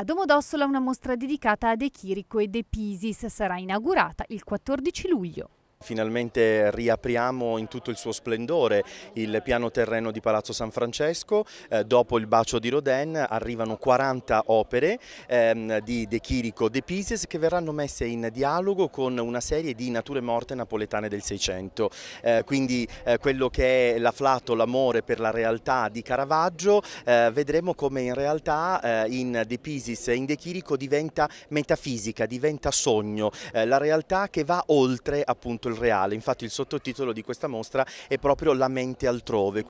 A Domodossola una mostra dedicata a De Chirico e De Pisis sarà inaugurata il 14 luglio. Finalmente riapriamo in tutto il suo splendore il piano terreno di Palazzo San Francesco, eh, dopo il bacio di Rodin arrivano 40 opere ehm, di De Chirico De Pises che verranno messe in dialogo con una serie di nature morte napoletane del Seicento, eh, quindi eh, quello che è l'afflato, l'amore per la realtà di Caravaggio, eh, vedremo come in realtà eh, in De Pisis e in De Chirico diventa metafisica, diventa sogno, eh, la realtà che va oltre appunto il reale, infatti il sottotitolo di questa mostra è proprio La mente altrove.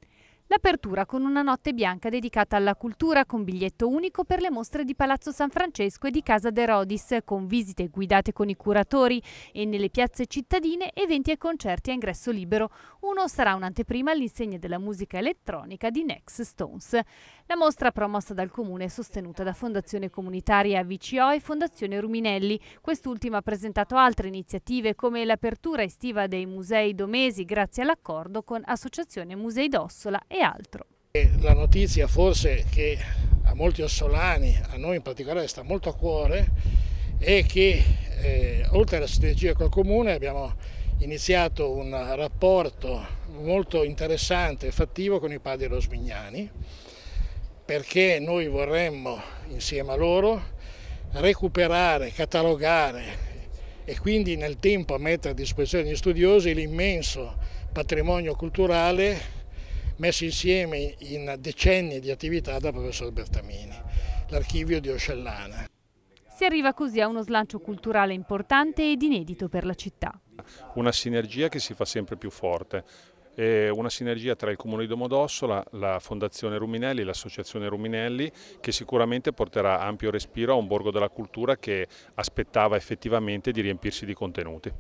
L'apertura con una notte bianca dedicata alla cultura con biglietto unico per le mostre di Palazzo San Francesco e di Casa De Rodis, con visite guidate con i curatori e nelle piazze cittadine, eventi e concerti a ingresso libero. Uno sarà un'anteprima all'insegna della musica elettronica di Next Stones. La mostra promossa dal Comune è sostenuta da Fondazione Comunitaria VCO e Fondazione Ruminelli. Quest'ultima ha presentato altre iniziative come l'apertura estiva dei musei domesi grazie all'accordo con Associazione Musei d'Ossola e e altro. La notizia forse che a molti ossolani, a noi in particolare, sta molto a cuore è che eh, oltre alla strategia col comune abbiamo iniziato un rapporto molto interessante e fattivo con i padri rosmignani perché noi vorremmo insieme a loro recuperare, catalogare e quindi nel tempo mettere a disposizione degli studiosi l'immenso patrimonio culturale messo insieme in decenni di attività dal professor Bertamini, l'archivio di Ocellana. Si arriva così a uno slancio culturale importante ed inedito per la città. Una sinergia che si fa sempre più forte, una sinergia tra il Comune di Domodossola, la Fondazione Ruminelli, l'Associazione Ruminelli che sicuramente porterà ampio respiro a un borgo della cultura che aspettava effettivamente di riempirsi di contenuti.